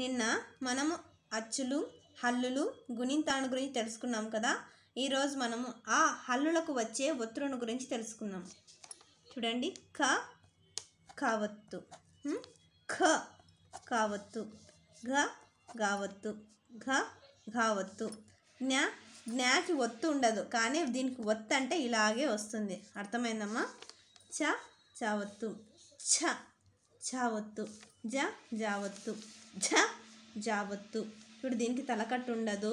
నిన్న మనము అచ్చులు హల్లులు గుణింతాను గురించి తెలుసుకున్నాం కదా ఈరోజు మనము ఆ హల్లులకు వచ్చే ఒత్తులను గురించి తెలుసుకున్నాం చూడండి క కావత్తు ఖ కావత్తు ఘ గావత్తు ఘ గావత్తు జ్ఞా జ్ఞాకి ఒత్తు ఉండదు కానీ దీనికి ఒత్తు అంటే ఇలాగే వస్తుంది అర్థమైందమ్మా చ చావత్తు ఛ చావత్తు జ జావత్తు జ జావత్తు ఇప్పుడు దీనికి తలకట్టు ఉండదు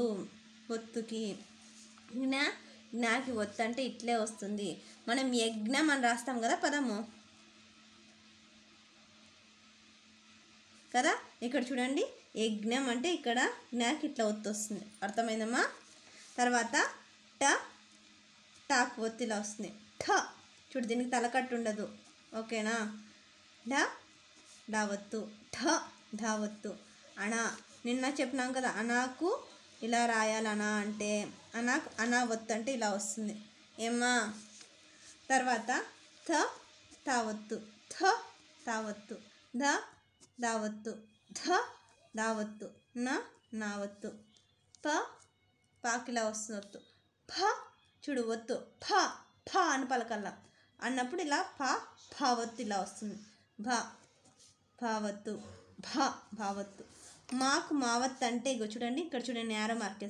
ఒత్తుకి నా జ్ఞాకి ఒత్తు అంటే ఇట్లే వస్తుంది మనం యజ్ఞం అని రాస్తాం కదా పదము కదా ఇక్కడ చూడండి యజ్ఞం అంటే ఇక్కడ జ్ఞాకి ఇట్లా ఒత్తు వస్తుంది అర్థమైందమ్మా తర్వాత ట టాక్ ఒత్తిలా వస్తుంది ఠ చూడు దీనికి తలకట్టు ఉండదు ఓకేనా డా ధావత్తు ఠ ధావత్తు అనా నిన్న చెప్పినాం కదా అనాకు ఇలా రాయాలి అనా అంటే అనాకు అనావత్తు అంటే ఇలా వస్తుంది ఏమా తర్వాత థ తావత్తు థ తావత్తు ధ దావత్తు ధ దావత్తు న నావత్తు ప పాకిలా వస్తున్నత్తు ఫ చూడు వత్తు ఫ ఫ అని పలకల్లా అన్నప్పుడు ఇలా ప ఫ వత్తు ఇలా వస్తుంది భ భావత్తు భా భావత్తు మాకు మావత్ అంటే ఇగో చూడండి ఇక్కడ చూడండి నేర మార్క్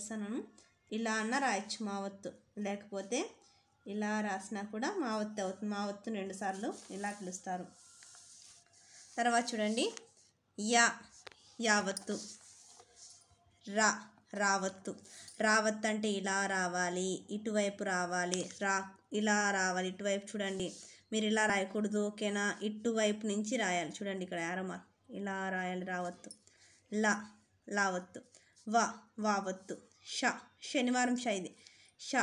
ఇలా అన్న రాయచ్చు మావత్తు లేకపోతే ఇలా రాసినా కూడా మావత్తు అవుతుంది మావత్తు రెండుసార్లు ఇలా పిలుస్తారు తర్వాత చూడండి యా యావత్తు రా రావత్తు రావత్తు అంటే ఇలా రావాలి ఇటువైపు రావాలి రా ఇలా రావాలి ఇటువైపు చూడండి మీరు ఇలా రాయకూడదు ఓకేనా ఇటు వైపు నుంచి రాయాలి చూడండి ఇక్కడ యారమార్ ఇలా రాయాలి రావద్దు లా లావత్తు వా వావత్తు షా శనివారం షా ఇది షా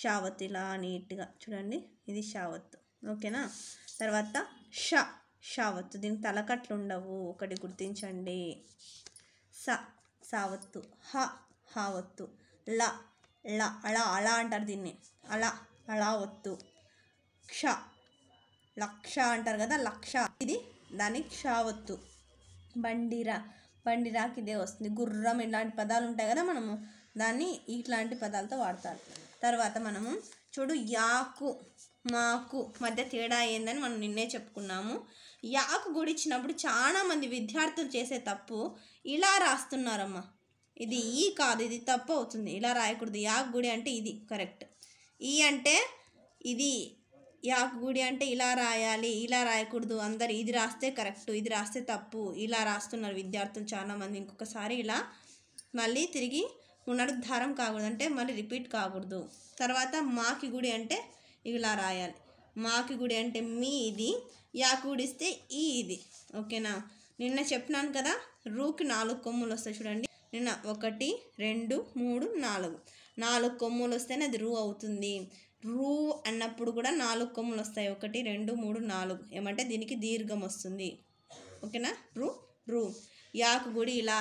షావత్ ఇలా నీట్గా చూడండి ఇది షావత్తు ఓకేనా తర్వాత షా షావత్తు దీనికి తలకట్లు ఉండవు ఒకటి గుర్తించండి స సావత్తు హ హావత్తు ల ల అళ అళ అంటారు దీన్ని అలా అళావత్తు క్ష లక్ష అంటారు కదా లక్ష ఇది దానికి షావత్తు బండిరా బండిరాకి ఇదే వస్తుంది గుర్రం ఇలాంటి పదాలు ఉంటాయి కదా మనము దాన్ని ఇట్లాంటి పదాలతో వాడతారు తర్వాత మనము చూడు యాకు మాకు మధ్య తేడా అయ్యిందని మనం నిన్నే చెప్పుకున్నాము యాకు గుడిచ్చినప్పుడు ఇచ్చినప్పుడు చాలామంది విద్యార్థులు చేసే తప్పు ఇలా రాస్తున్నారమ్మా ఇది ఈ కాదు ఇది తప్పు అవుతుంది ఇలా రాయకూడదు యాకు గుడి అంటే ఇది కరెక్ట్ ఈ అంటే ఇది గుడి అంటే ఇలా రాయాలి ఇలా రాయకూడదు అందరు ఇది రాస్తే కరెక్ట్ ఇది రాస్తే తప్పు ఇలా రాస్తున్నారు విద్యార్థులు చాలామంది ఇంకొకసారి ఇలా మళ్ళీ తిరిగి పునరుద్ధారం కాకూడదు అంటే మళ్ళీ రిపీట్ కాకూడదు తర్వాత మాకి గుడి అంటే ఇలా రాయాలి మాకి గుడి అంటే మీ ఇది యాకుడిస్తే ఈ ఇది ఓకేనా నిన్న చెప్పినాను కదా రూకి నాలుగు కొమ్ములు వస్తాయి చూడండి నిన్న ఒకటి రెండు మూడు నాలుగు నాలుగు కొమ్ములు వస్తేనే అది రూ అవుతుంది రూ అన్నప్పుడు కూడా నాలుగు కొమ్ములు వస్తాయి ఒకటి రెండు మూడు నాలుగు ఏమంటే దీనికి దీర్ఘం వస్తుంది ఓకేనా రూ రూ యాకు గుడి ఇలా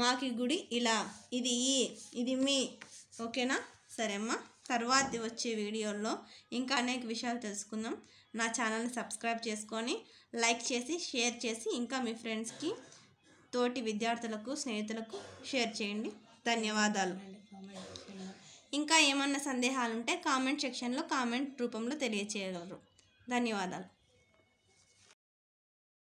మాకి గుడి ఇలా ఇది ఈ ఇది మీ ఓకేనా సరే అమ్మా తర్వాత వచ్చే వీడియోల్లో ఇంకా అనేక విషయాలు తెలుసుకుందాం నా ఛానల్ని సబ్స్క్రైబ్ చేసుకొని లైక్ చేసి షేర్ చేసి ఇంకా మీ ఫ్రెండ్స్కి తోటి విద్యార్థులకు స్నేహితులకు షేర్ చేయండి ధన్యవాదాలు ఏమన్నా సందేహాలు ఉంటే కామెంట్ సెక్షన్లో కామెంట్ రూపంలో తెలియచేయగలరు ధన్యవాదాలు